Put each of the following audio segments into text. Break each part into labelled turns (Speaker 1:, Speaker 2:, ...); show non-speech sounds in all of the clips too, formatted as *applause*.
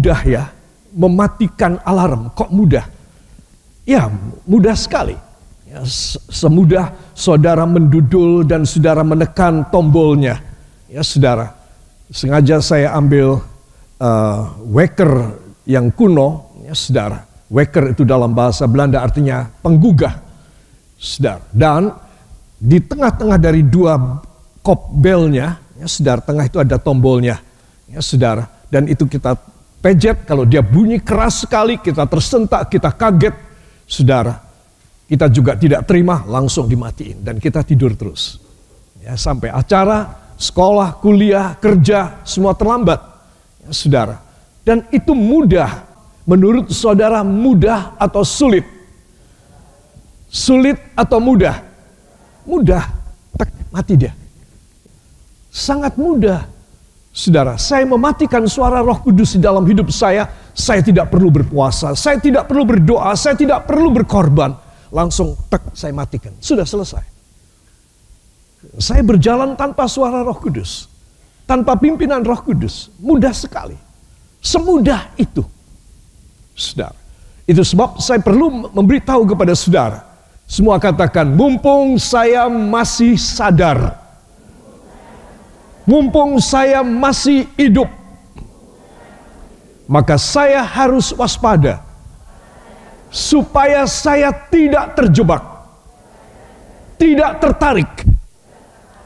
Speaker 1: mudah ya mematikan alarm, kok mudah? Ya, mudah sekali. Ya, semudah saudara mendudul dan saudara menekan tombolnya. Ya, saudara. Sengaja saya ambil uh, eh, waker yang kuno, ya, saudara. Waker itu dalam bahasa Belanda artinya penggugah. Saudara. Dan di tengah-tengah dari dua kop belnya, ya, saudara, tengah itu ada tombolnya. Ya, saudara. Dan itu kita pejet, kalau dia bunyi keras sekali, kita tersentak, kita kaget. Saudara, kita juga tidak terima, langsung dimatiin. Dan kita tidur terus. Ya, sampai acara, sekolah, kuliah, kerja, semua terlambat. Ya, saudara, dan itu mudah. Menurut saudara mudah atau sulit? Sulit atau mudah? Mudah. Tek, mati dia. Sangat mudah Saudara, saya mematikan suara Roh Kudus di dalam hidup saya. Saya tidak perlu berpuasa, saya tidak perlu berdoa, saya tidak perlu berkorban. Langsung tek saya matikan. Sudah selesai. Saya berjalan tanpa suara Roh Kudus, tanpa pimpinan Roh Kudus. Mudah sekali. Semudah itu. Saudara, itu sebab saya perlu memberitahu kepada saudara. Semua katakan, mumpung saya masih sadar mumpung saya masih hidup, maka saya harus waspada supaya saya tidak terjebak, tidak tertarik,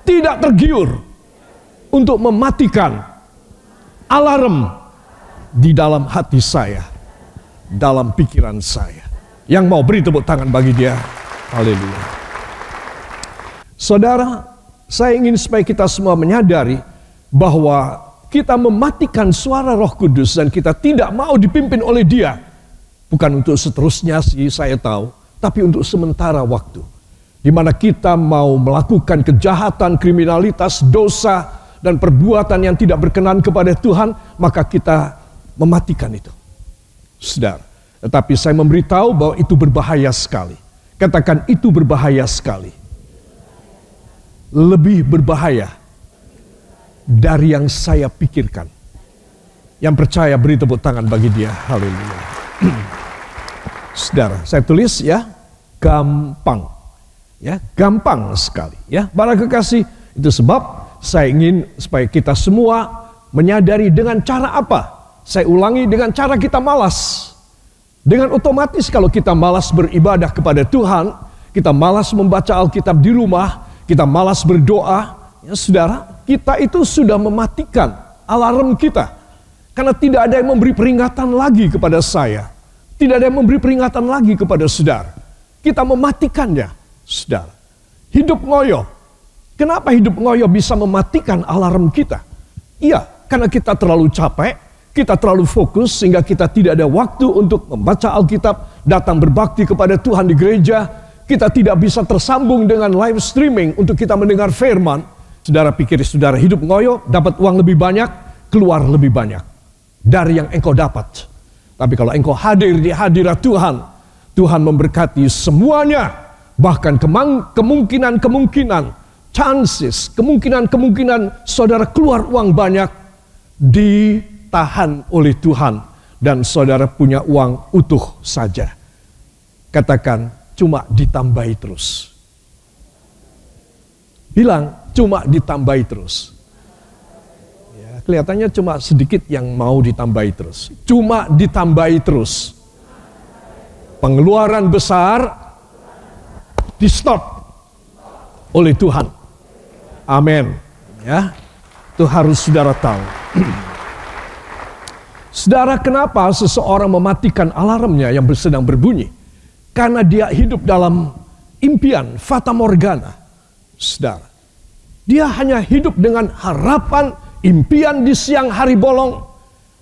Speaker 1: tidak tergiur untuk mematikan alarm di dalam hati saya, dalam pikiran saya. Yang mau beri tepuk tangan bagi dia. Haleluya. Saudara, saya ingin supaya kita semua menyadari bahwa kita mematikan suara Roh Kudus dan kita tidak mau dipimpin oleh Dia. Bukan untuk seterusnya sih saya tahu, tapi untuk sementara waktu. Di mana kita mau melakukan kejahatan, kriminalitas, dosa, dan perbuatan yang tidak berkenan kepada Tuhan, maka kita mematikan itu. Sedar. Tetapi saya memberitahu bahwa itu berbahaya sekali. Katakan itu berbahaya sekali lebih berbahaya dari yang saya pikirkan. Yang percaya beri tepuk tangan bagi dia. Haleluya. *clears throat* Saudara, saya tulis ya, gampang. Ya, gampang sekali ya. Para kekasih, itu sebab saya ingin supaya kita semua menyadari dengan cara apa? Saya ulangi dengan cara kita malas. Dengan otomatis kalau kita malas beribadah kepada Tuhan, kita malas membaca Alkitab di rumah, kita malas berdoa, ya saudara, kita itu sudah mematikan alarm kita. Karena tidak ada yang memberi peringatan lagi kepada saya. Tidak ada yang memberi peringatan lagi kepada saudara. Kita mematikannya, saudara. Hidup ngoyo. Kenapa hidup ngoyo bisa mematikan alarm kita? Iya, karena kita terlalu capek, kita terlalu fokus sehingga kita tidak ada waktu untuk membaca Alkitab, datang berbakti kepada Tuhan di gereja, kita tidak bisa tersambung dengan live streaming untuk kita mendengar firman, saudara pikir saudara hidup ngoyo, dapat uang lebih banyak, keluar lebih banyak dari yang engkau dapat. Tapi kalau engkau hadir di hadirat Tuhan, Tuhan memberkati semuanya, bahkan kemungkinan-kemungkinan, chances, kemungkinan-kemungkinan saudara keluar uang banyak ditahan oleh Tuhan dan saudara punya uang utuh saja. Katakan, cuma ditambahi terus. Bilang cuma ditambahi terus. Ya, kelihatannya cuma sedikit yang mau ditambahi terus. Cuma ditambahi terus. Pengeluaran besar di stop oleh Tuhan. Amin. Ya. Itu harus saudara tahu. *clears throat* saudara, kenapa seseorang mematikan alarmnya yang sedang berbunyi? Karena dia hidup dalam impian, fata morgana. Saudara. Dia hanya hidup dengan harapan, impian di siang hari bolong.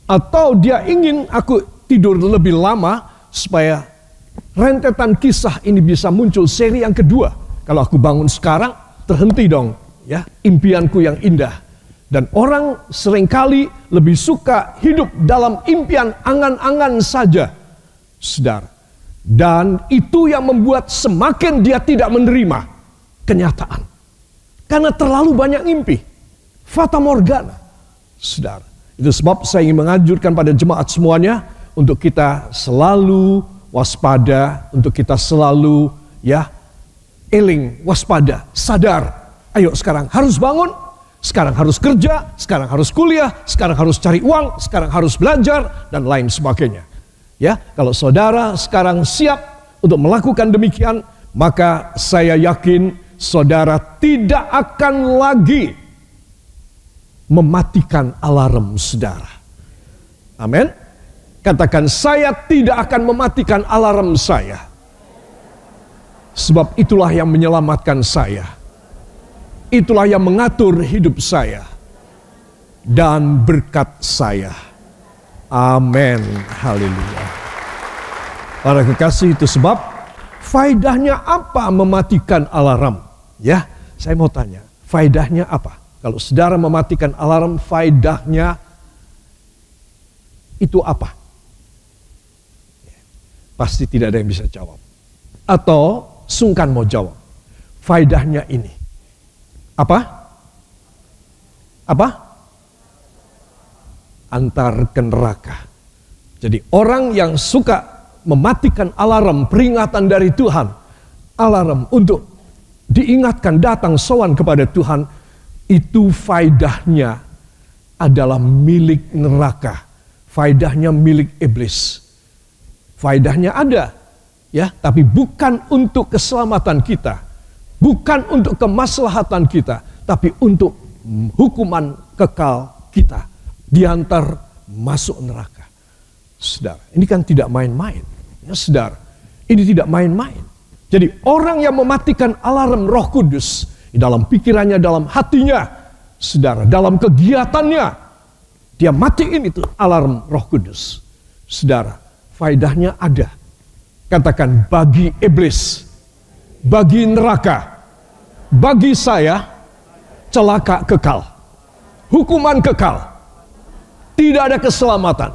Speaker 1: Atau dia ingin aku tidur lebih lama supaya rentetan kisah ini bisa muncul seri yang kedua. Kalau aku bangun sekarang, terhenti dong ya impianku yang indah. Dan orang seringkali lebih suka hidup dalam impian angan-angan saja. Sedar. Dan itu yang membuat semakin dia tidak menerima kenyataan. Karena terlalu banyak mimpi. Fata Morgana. Saudara. Itu sebab saya ingin mengajurkan pada jemaat semuanya untuk kita selalu waspada, untuk kita selalu ya eling, waspada, sadar. Ayo sekarang harus bangun, sekarang harus kerja, sekarang harus kuliah, sekarang harus cari uang, sekarang harus belajar, dan lain sebagainya. Ya, kalau saudara sekarang siap untuk melakukan demikian, maka saya yakin saudara tidak akan lagi mematikan alarm saudara. Amin. Katakan saya tidak akan mematikan alarm saya. Sebab itulah yang menyelamatkan saya. Itulah yang mengatur hidup saya dan berkat saya. Amin. Haleluya. Para kekasih itu sebab faidahnya apa mematikan alarm? Ya, saya mau tanya, faidahnya apa? Kalau saudara mematikan alarm, faidahnya itu apa? Ya, pasti tidak ada yang bisa jawab. Atau sungkan mau jawab. Faidahnya ini. Apa? Apa? antar ke neraka. Jadi orang yang suka mematikan alarm peringatan dari Tuhan, alarm untuk diingatkan datang sowan kepada Tuhan, itu faidahnya adalah milik neraka. Faidahnya milik iblis. Faidahnya ada, ya, tapi bukan untuk keselamatan kita, bukan untuk kemaslahatan kita, tapi untuk hukuman kekal kita diantar masuk neraka. sedar. ini kan tidak main-main. Ya, saudara, ini tidak main-main. Jadi orang yang mematikan alarm roh kudus, di dalam pikirannya, dalam hatinya, sedar. dalam kegiatannya, dia matiin itu alarm roh kudus. Sedar, faedahnya ada. Katakan bagi iblis, bagi neraka, bagi saya, celaka kekal, hukuman kekal tidak ada keselamatan.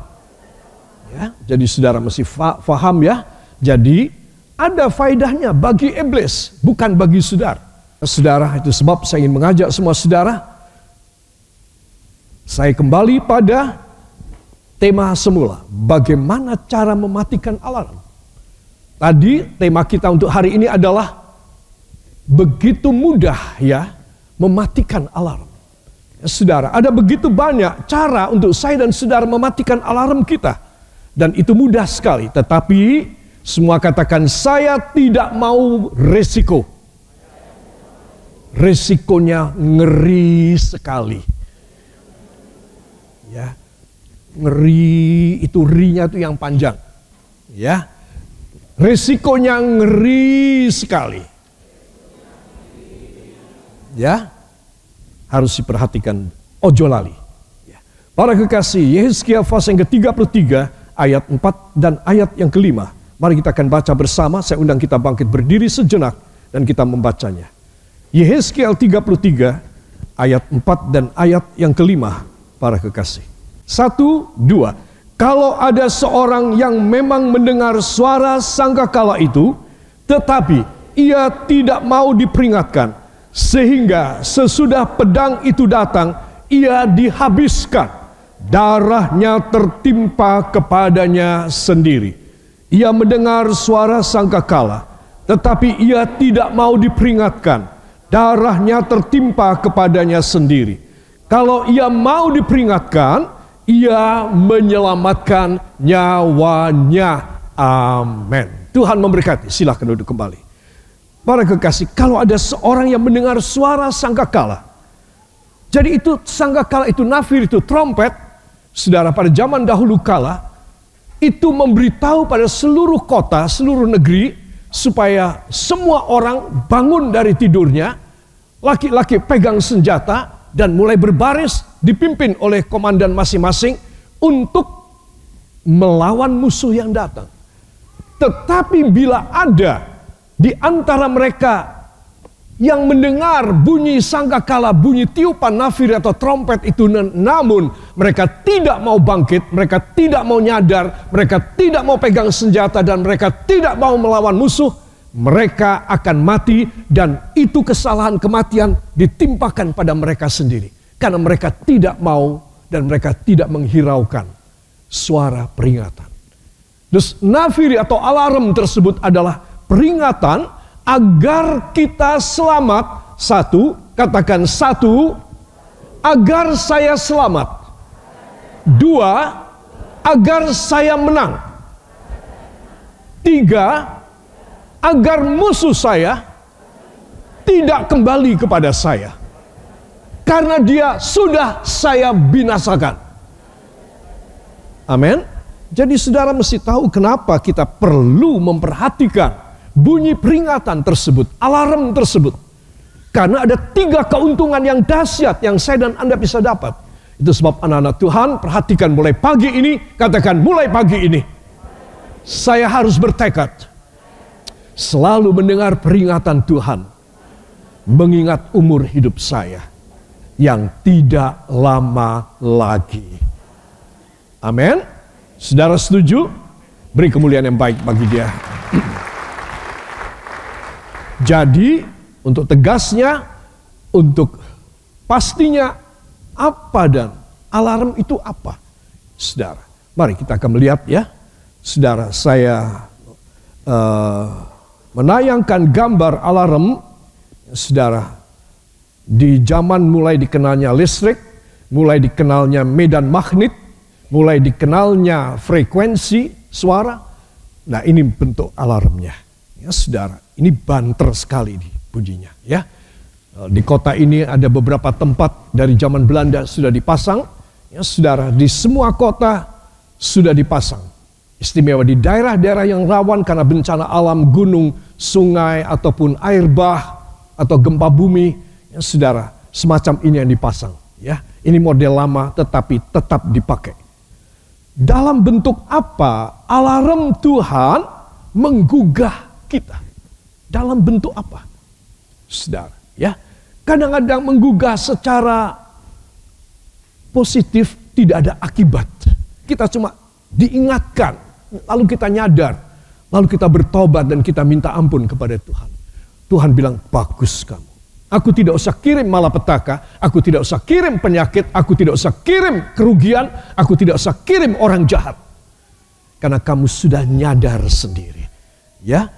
Speaker 1: Ya, jadi saudara mesti faham ya. Jadi ada faidahnya bagi iblis, bukan bagi saudara. Saudara itu sebab saya ingin mengajak semua saudara. Saya kembali pada tema semula. Bagaimana cara mematikan alarm? Tadi tema kita untuk hari ini adalah begitu mudah ya mematikan alarm. Saudara, ada begitu banyak cara untuk saya dan saudara mematikan alarm kita. Dan itu mudah sekali. Tetapi semua katakan saya tidak mau resiko. Resikonya ngeri sekali. Ya. Ngeri itu rinya itu yang panjang. Ya. Resikonya ngeri sekali. Ya harus diperhatikan. Ojo lali. Ya. Para kekasih, Yehizkiah pasal yang ke-33 ayat 4 dan ayat yang kelima. Mari kita akan baca bersama, saya undang kita bangkit berdiri sejenak dan kita membacanya. Yehizkiah 33 ayat 4 dan ayat yang kelima para kekasih. Satu, dua. Kalau ada seorang yang memang mendengar suara sangkakala itu, tetapi ia tidak mau diperingatkan, sehingga sesudah pedang itu datang, ia dihabiskan. Darahnya tertimpa kepadanya sendiri. Ia mendengar suara sangkakala, tetapi ia tidak mau diperingatkan. Darahnya tertimpa kepadanya sendiri. Kalau ia mau diperingatkan, ia menyelamatkan nyawanya. Amin. Tuhan memberkati. Silahkan duduk kembali. Para kekasih, kalau ada seorang yang mendengar suara sangkakala, jadi itu sangkakala itu nafir itu trompet, saudara pada zaman dahulu kala itu memberitahu pada seluruh kota, seluruh negeri supaya semua orang bangun dari tidurnya, laki-laki pegang senjata dan mulai berbaris dipimpin oleh komandan masing-masing untuk melawan musuh yang datang. Tetapi bila ada di antara mereka yang mendengar bunyi sangkakala, bunyi tiupan nafiri atau trompet itu, namun mereka tidak mau bangkit, mereka tidak mau nyadar, mereka tidak mau pegang senjata, dan mereka tidak mau melawan musuh, mereka akan mati, dan itu kesalahan kematian ditimpakan pada mereka sendiri karena mereka tidak mau dan mereka tidak menghiraukan suara peringatan. Terus nafiri atau alarm tersebut adalah peringatan agar kita selamat. Satu, katakan satu, agar saya selamat. Dua, agar saya menang. Tiga, agar musuh saya tidak kembali kepada saya. Karena dia sudah saya binasakan. Amin. Jadi saudara mesti tahu kenapa kita perlu memperhatikan bunyi peringatan tersebut, alarm tersebut. Karena ada tiga keuntungan yang dahsyat yang saya dan Anda bisa dapat. Itu sebab anak-anak Tuhan perhatikan mulai pagi ini, katakan mulai pagi ini. Saya harus bertekad. Selalu mendengar peringatan Tuhan. Mengingat umur hidup saya. Yang tidak lama lagi. Amin. Saudara setuju? Beri kemuliaan yang baik bagi dia. *clears throat* Jadi untuk tegasnya, untuk pastinya apa dan alarm itu apa? Saudara, mari kita akan melihat ya. Saudara, saya uh, menayangkan gambar alarm. Saudara, di zaman mulai dikenalnya listrik, mulai dikenalnya medan magnet, mulai dikenalnya frekuensi suara. Nah ini bentuk alarmnya. Ya saudara, ini banter sekali ini bunyinya ya. Eh, di kota ini ada beberapa tempat dari zaman Belanda sudah dipasang. Ya saudara, di semua kota sudah dipasang. Istimewa di daerah-daerah yang rawan karena bencana alam, gunung, sungai, ataupun air bah, atau gempa bumi. Ya saudara, semacam ini yang dipasang. Ya, ini model lama tetapi tetap dipakai. Dalam bentuk apa alarm Tuhan menggugah kita? Dalam bentuk apa? Sedar, ya. Kadang-kadang menggugah secara positif tidak ada akibat. Kita cuma diingatkan, lalu kita nyadar, lalu kita bertobat dan kita minta ampun kepada Tuhan. Tuhan bilang, "Bagus kamu. Aku tidak usah kirim malapetaka, aku tidak usah kirim penyakit, aku tidak usah kirim kerugian, aku tidak usah kirim orang jahat." Karena kamu sudah nyadar sendiri. Ya,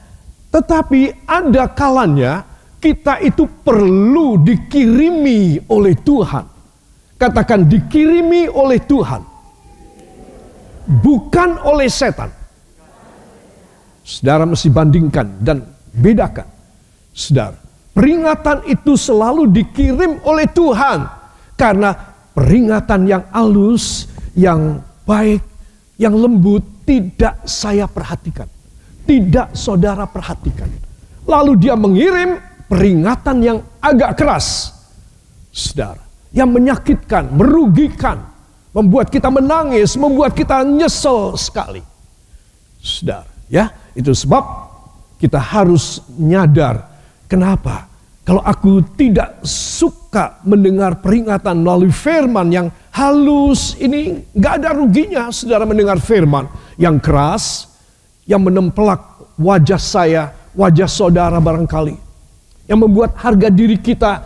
Speaker 1: tetapi ada kalanya kita itu perlu dikirimi oleh Tuhan. Katakan dikirimi oleh Tuhan. Bukan oleh setan. Saudara mesti bandingkan dan bedakan. Saudara, peringatan itu selalu dikirim oleh Tuhan. Karena peringatan yang halus, yang baik, yang lembut tidak saya perhatikan tidak saudara perhatikan. Lalu dia mengirim peringatan yang agak keras. Saudara, yang menyakitkan, merugikan, membuat kita menangis, membuat kita nyesel sekali. Saudara, ya, itu sebab kita harus nyadar kenapa kalau aku tidak suka mendengar peringatan melalui firman yang halus ini nggak ada ruginya saudara mendengar firman yang keras yang menempelak wajah saya, wajah saudara barangkali. Yang membuat harga diri kita,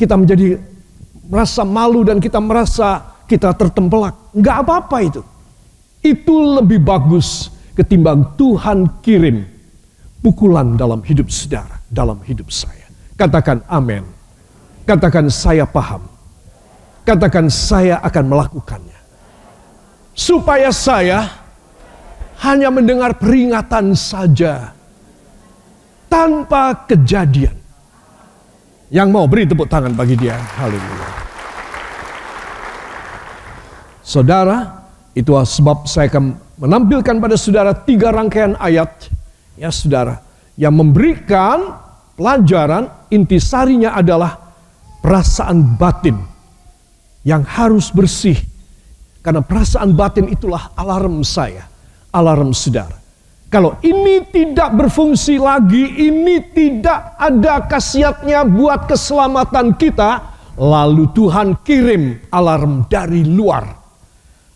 Speaker 1: kita menjadi merasa malu dan kita merasa kita tertempelak. Enggak apa-apa itu. Itu lebih bagus ketimbang Tuhan kirim pukulan dalam hidup saudara, dalam hidup saya. Katakan amin. Katakan saya paham. Katakan saya akan melakukannya. Supaya saya hanya mendengar peringatan saja tanpa kejadian. Yang mau beri tepuk tangan bagi dia. Haleluya. Saudara, itulah sebab saya akan menampilkan pada saudara tiga rangkaian ayat ya saudara yang memberikan pelajaran intisarinya adalah perasaan batin yang harus bersih karena perasaan batin itulah alarm saya alarm saudara. Kalau ini tidak berfungsi lagi, ini tidak ada khasiatnya buat keselamatan kita, lalu Tuhan kirim alarm dari luar.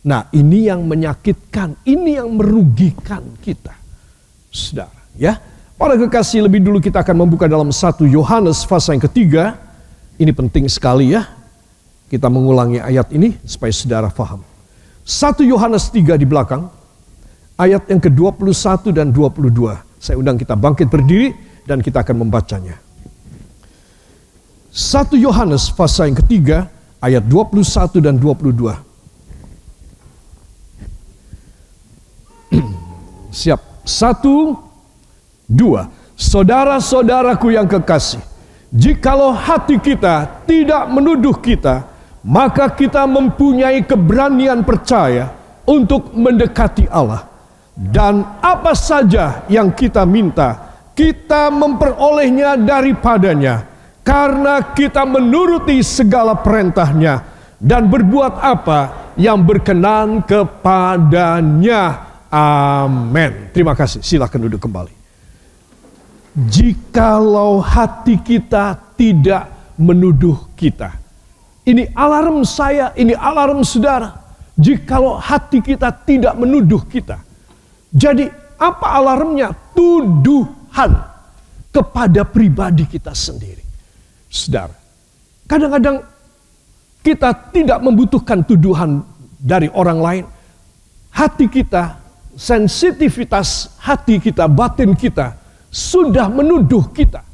Speaker 1: Nah, ini yang menyakitkan, ini yang merugikan kita. Saudara, ya. Para kekasih lebih dulu kita akan membuka dalam satu Yohanes pasal yang ketiga. Ini penting sekali ya. Kita mengulangi ayat ini supaya saudara faham. Satu Yohanes tiga di belakang ayat yang ke-21 dan 22. Saya undang kita bangkit berdiri dan kita akan membacanya. 1 Yohanes pasal yang ketiga ayat 21 dan 22. *clears throat* Siap. Satu, dua. Saudara-saudaraku yang kekasih, jikalau hati kita tidak menuduh kita, maka kita mempunyai keberanian percaya untuk mendekati Allah dan apa saja yang kita minta, kita memperolehnya daripadanya, karena kita menuruti segala perintahnya dan berbuat apa yang berkenan kepadanya. Amin. Terima kasih. Silahkan duduk kembali. Jikalau hati kita tidak menuduh kita. Ini alarm saya, ini alarm saudara. Jikalau hati kita tidak menuduh kita, jadi apa alarmnya? Tuduhan kepada pribadi kita sendiri. Saudara, kadang-kadang kita tidak membutuhkan tuduhan dari orang lain. Hati kita, sensitivitas hati kita, batin kita sudah menuduh kita.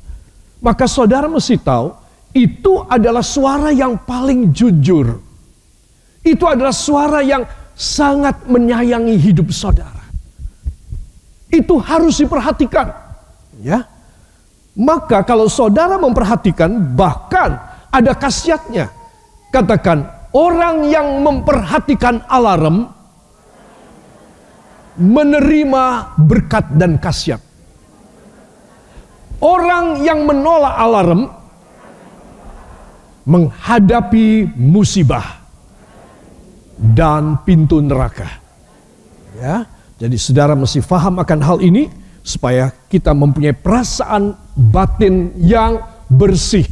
Speaker 1: Maka saudara mesti tahu, itu adalah suara yang paling jujur. Itu adalah suara yang sangat menyayangi hidup saudara. Itu harus diperhatikan. Ya. Maka kalau saudara memperhatikan bahkan ada khasiatnya. Katakan orang yang memperhatikan alarm menerima berkat dan khasiat. Orang yang menolak alarm menghadapi musibah dan pintu neraka. Ya. Jadi saudara mesti faham akan hal ini supaya kita mempunyai perasaan batin yang bersih,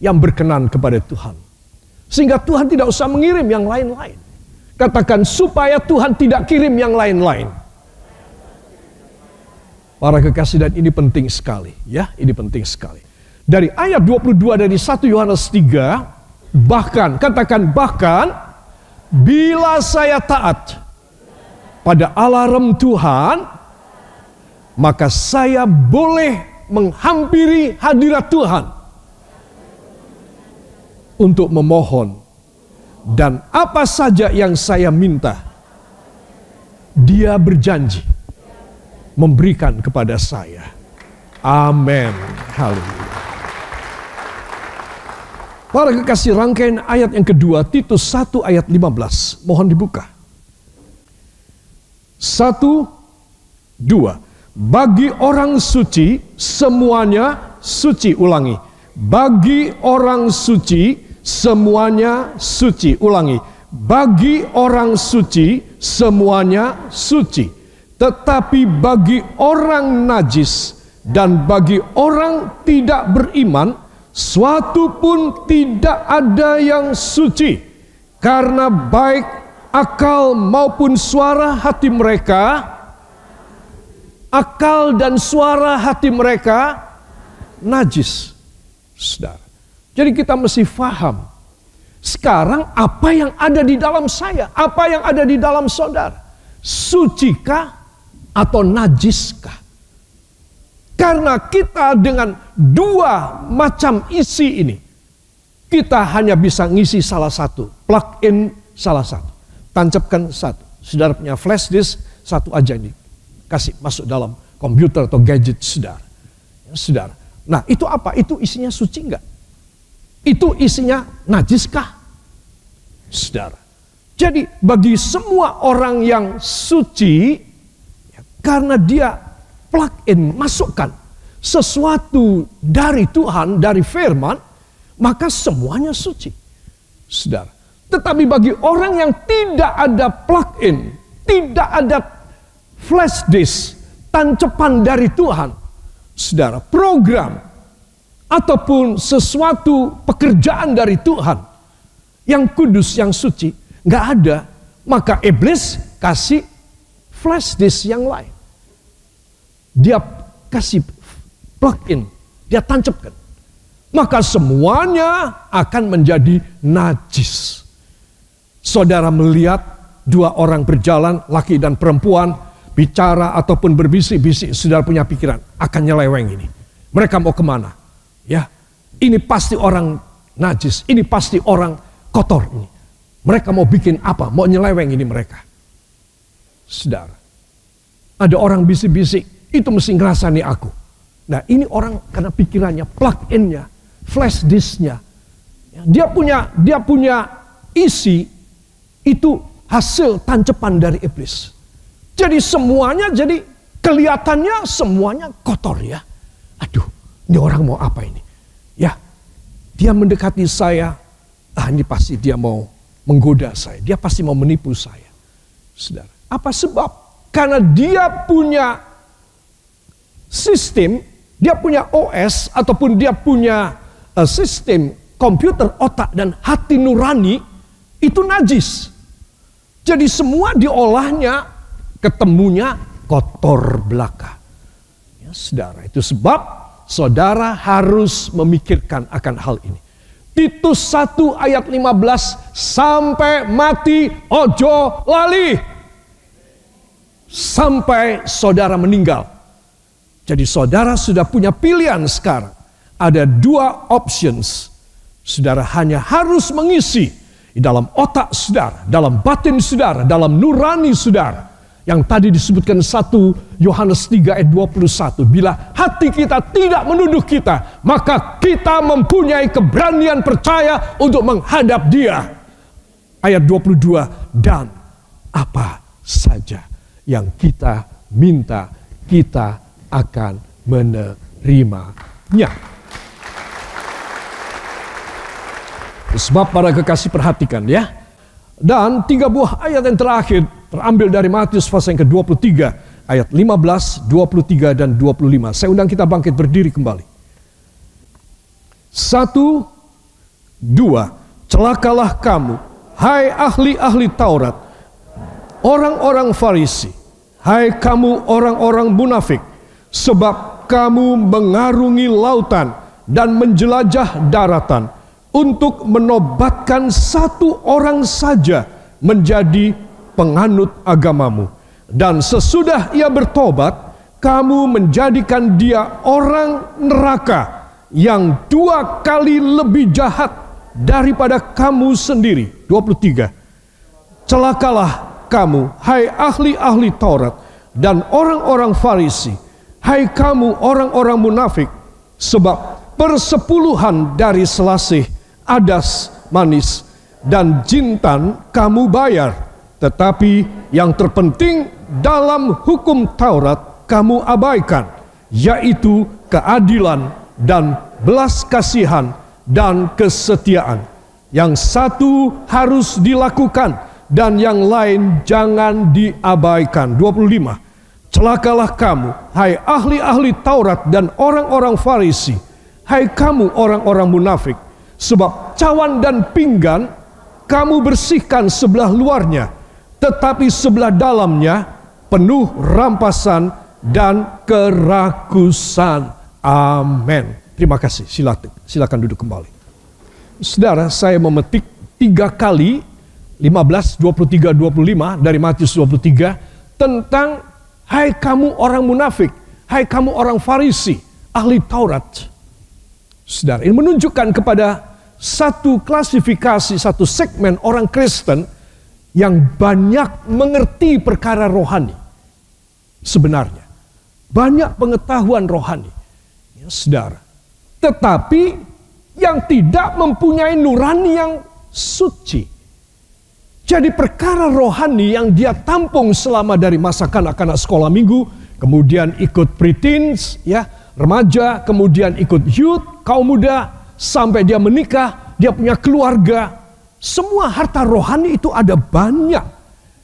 Speaker 1: yang berkenan kepada Tuhan. Sehingga Tuhan tidak usah mengirim yang lain-lain. Katakan supaya Tuhan tidak kirim yang lain-lain. Para kekasih dan ini penting sekali ya, ini penting sekali. Dari ayat 22 dari 1 Yohanes 3 bahkan katakan bahkan bila saya taat pada alarm Tuhan, maka saya boleh menghampiri hadirat Tuhan untuk memohon dan apa saja yang saya minta, Dia berjanji memberikan kepada saya. Amin. Haleluya. Para kekasih rangkaian ayat yang kedua Titus 1 ayat 15 mohon dibuka. Satu, dua. Bagi orang suci, semuanya suci. Ulangi. Bagi orang suci, semuanya suci. Ulangi. Bagi orang suci, semuanya suci. Tetapi bagi orang najis dan bagi orang tidak beriman, suatu pun tidak ada yang suci. Karena baik akal maupun suara hati mereka, akal dan suara hati mereka najis. Saudara. Jadi kita mesti faham. Sekarang apa yang ada di dalam saya, apa yang ada di dalam saudara, sucikah atau najiskah? Karena kita dengan dua macam isi ini, kita hanya bisa ngisi salah satu, plug in salah satu tancapkan satu. Saudara punya flash disk, satu aja ini. Kasih masuk dalam komputer atau gadget saudara. Ya, saudara. Nah itu apa? Itu isinya suci enggak? Itu isinya najiskah? Saudara. Jadi bagi semua orang yang suci, ya, karena dia plug in, masukkan sesuatu dari Tuhan, dari firman, maka semuanya suci. Saudara. Tetapi bagi orang yang tidak ada plug-in, tidak ada flash disk, tancepan dari Tuhan, saudara, program ataupun sesuatu pekerjaan dari Tuhan yang kudus, yang suci, nggak ada, maka iblis kasih flash disk yang lain. Dia kasih plug-in, dia tancapkan. Maka semuanya akan menjadi najis. Saudara melihat dua orang berjalan, laki dan perempuan, bicara ataupun berbisik-bisik, saudara punya pikiran, akan nyeleweng ini. Mereka mau kemana? Ya, ini pasti orang najis, ini pasti orang kotor ini. Mereka mau bikin apa? Mau nyeleweng ini mereka. Saudara, ada orang bisik-bisik, itu mesti ngerasa nih aku. Nah ini orang karena pikirannya, plug in-nya, flash disknya, dia punya dia punya isi itu hasil tancepan dari iblis. Jadi semuanya jadi kelihatannya semuanya kotor ya. Aduh, ini orang mau apa ini? Ya, dia mendekati saya. Ah, ini pasti dia mau menggoda saya. Dia pasti mau menipu saya. Saudara, apa sebab? Karena dia punya sistem, dia punya OS ataupun dia punya uh, sistem komputer otak dan hati nurani itu najis. Jadi semua diolahnya, ketemunya kotor belaka. Ya, saudara, itu sebab saudara harus memikirkan akan hal ini. Titus 1 ayat 15 sampai mati ojo lali. Sampai saudara meninggal. Jadi saudara sudah punya pilihan sekarang. Ada dua options. Saudara hanya harus mengisi di dalam otak saudara, dalam batin saudara, dalam nurani saudara. Yang tadi disebutkan satu Yohanes 3 ayat 21. Bila hati kita tidak menuduh kita, maka kita mempunyai keberanian percaya untuk menghadap dia. Ayat 22, dan apa saja yang kita minta, kita akan menerimanya. Sebab para kekasih perhatikan ya. Dan tiga buah ayat yang terakhir terambil dari Matius pasal yang ke-23 ayat 15, 23 dan 25. Saya undang kita bangkit berdiri kembali. Satu, dua, celakalah kamu, hai ahli-ahli Taurat, orang-orang Farisi, hai kamu orang-orang munafik, sebab kamu mengarungi lautan dan menjelajah daratan untuk menobatkan satu orang saja menjadi penganut agamamu. Dan sesudah ia bertobat, kamu menjadikan dia orang neraka yang dua kali lebih jahat daripada kamu sendiri. 23. Celakalah kamu, hai ahli-ahli Taurat dan orang-orang Farisi, hai kamu orang-orang munafik, sebab persepuluhan dari selasih adas manis dan jintan kamu bayar. Tetapi yang terpenting dalam hukum Taurat kamu abaikan, yaitu keadilan dan belas kasihan dan kesetiaan. Yang satu harus dilakukan dan yang lain jangan diabaikan. 25. Celakalah kamu, hai ahli-ahli Taurat dan orang-orang Farisi. Hai kamu orang-orang munafik Sebab cawan dan pinggan kamu bersihkan sebelah luarnya, tetapi sebelah dalamnya penuh rampasan dan kerakusan. Amin. Terima kasih. Silakan, silakan duduk kembali. Saudara, saya memetik tiga kali 15, 23, 25 dari Matius 23 tentang hai kamu orang munafik, hai kamu orang Farisi, ahli Taurat. Saudara, ini menunjukkan kepada satu klasifikasi, satu segmen orang Kristen yang banyak mengerti perkara rohani. Sebenarnya banyak pengetahuan rohani, ya, saudara. Tetapi yang tidak mempunyai nurani yang suci. Jadi perkara rohani yang dia tampung selama dari masa kanak-kanak sekolah minggu, kemudian ikut preteens, ya, remaja, kemudian ikut youth, kaum muda, sampai dia menikah, dia punya keluarga. Semua harta rohani itu ada banyak.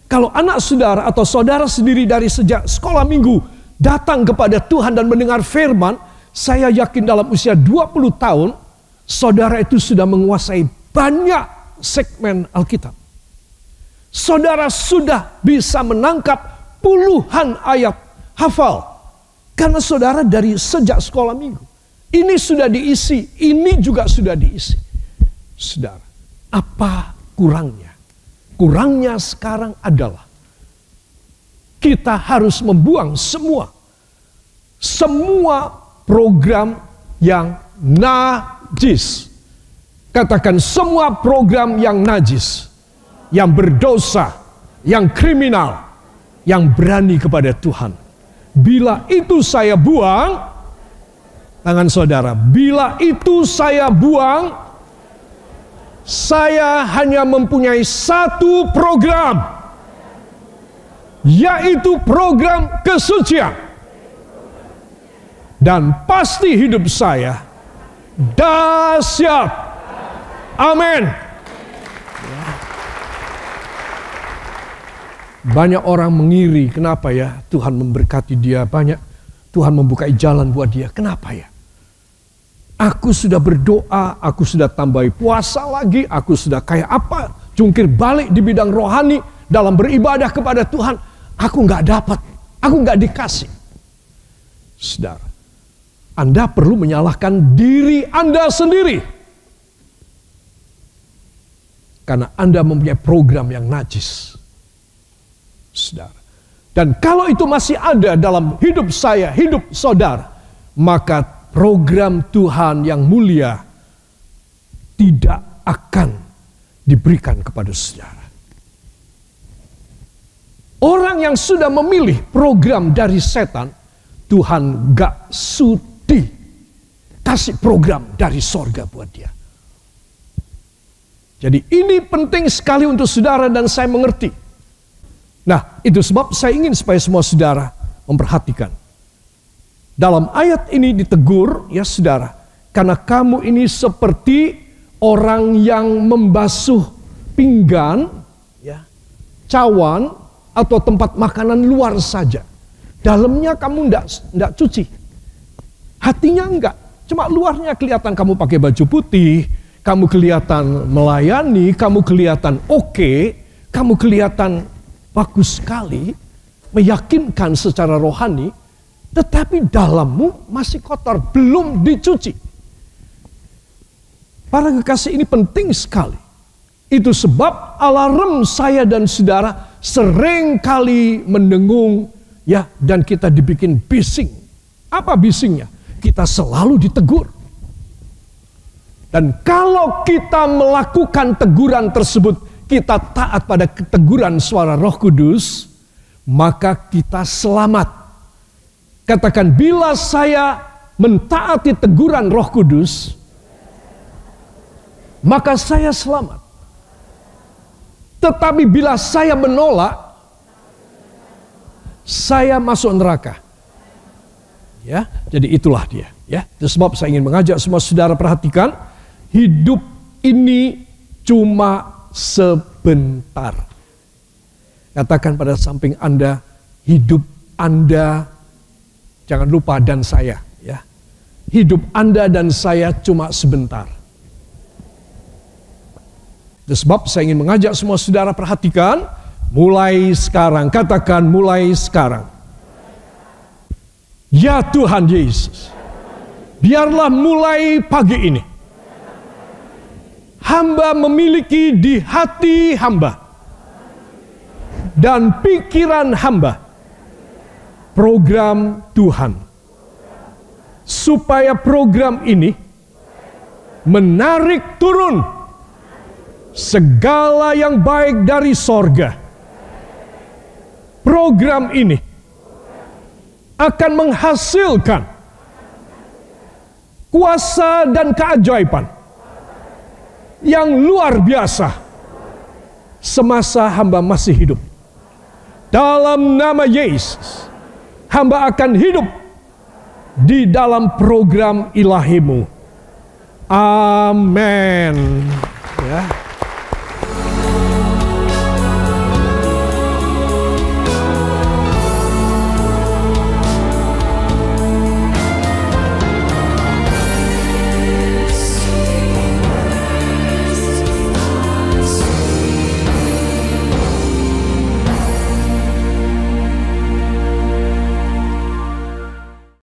Speaker 1: Kalau anak saudara atau saudara sendiri dari sejak sekolah minggu datang kepada Tuhan dan mendengar firman, saya yakin dalam usia 20 tahun, saudara itu sudah menguasai banyak segmen Alkitab. Saudara sudah bisa menangkap puluhan ayat hafal. Karena saudara dari sejak sekolah minggu. Ini sudah diisi, ini juga sudah diisi. Saudara, apa kurangnya? Kurangnya sekarang adalah kita harus membuang semua semua program yang najis. Katakan semua program yang najis, yang berdosa, yang kriminal, yang berani kepada Tuhan. Bila itu saya buang, tangan saudara. Bila itu saya buang, saya hanya mempunyai satu program, yaitu program kesucian. Dan pasti hidup saya dahsyat. Amin. Banyak orang mengiri, kenapa ya Tuhan memberkati dia banyak, Tuhan membuka jalan buat dia, kenapa ya? Aku sudah berdoa, aku sudah tambahi puasa lagi, aku sudah kayak apa, jungkir balik di bidang rohani, dalam beribadah kepada Tuhan, aku nggak dapat, aku nggak dikasih. Saudara, Anda perlu menyalahkan diri Anda sendiri. Karena Anda mempunyai program yang najis. Saudara. Dan kalau itu masih ada dalam hidup saya, hidup saudara, maka program Tuhan yang mulia tidak akan diberikan kepada saudara. Orang yang sudah memilih program dari setan, Tuhan gak sudi kasih program dari sorga buat dia. Jadi ini penting sekali untuk saudara dan saya mengerti. Nah itu sebab saya ingin supaya semua saudara memperhatikan. Dalam ayat ini ditegur, ya saudara, karena kamu ini seperti orang yang membasuh pinggan, ya, cawan atau tempat makanan luar saja. Dalamnya kamu tidak cuci, hatinya enggak. Cuma luarnya kelihatan kamu pakai baju putih, kamu kelihatan melayani, kamu kelihatan oke, okay, kamu kelihatan bagus sekali, meyakinkan secara rohani, tetapi dalammu masih kotor, belum dicuci. Para kekasih ini penting sekali. Itu sebab alarm saya dan saudara sering kali mendengung ya dan kita dibikin bising. Apa bisingnya? Kita selalu ditegur. Dan kalau kita melakukan teguran tersebut, kita taat pada keteguran suara Roh Kudus, maka kita selamat. Katakan bila saya mentaati teguran Roh Kudus, maka saya selamat. Tetapi bila saya menolak, saya masuk neraka. Ya, jadi itulah dia. Ya, itu sebab saya ingin mengajak semua saudara perhatikan, hidup ini cuma sebentar. Katakan pada samping Anda, hidup Anda Jangan lupa dan saya. ya Hidup Anda dan saya cuma sebentar. Itu sebab saya ingin mengajak semua saudara perhatikan, mulai sekarang, katakan mulai sekarang. Ya Tuhan Yesus, biarlah mulai pagi ini. Hamba memiliki di hati hamba dan pikiran hamba program Tuhan. Supaya program ini menarik turun segala yang baik dari sorga. Program ini akan menghasilkan kuasa dan keajaiban yang luar biasa semasa hamba masih hidup. Dalam nama Yesus hamba akan hidup di dalam program ilahimu. Amin. Yeah.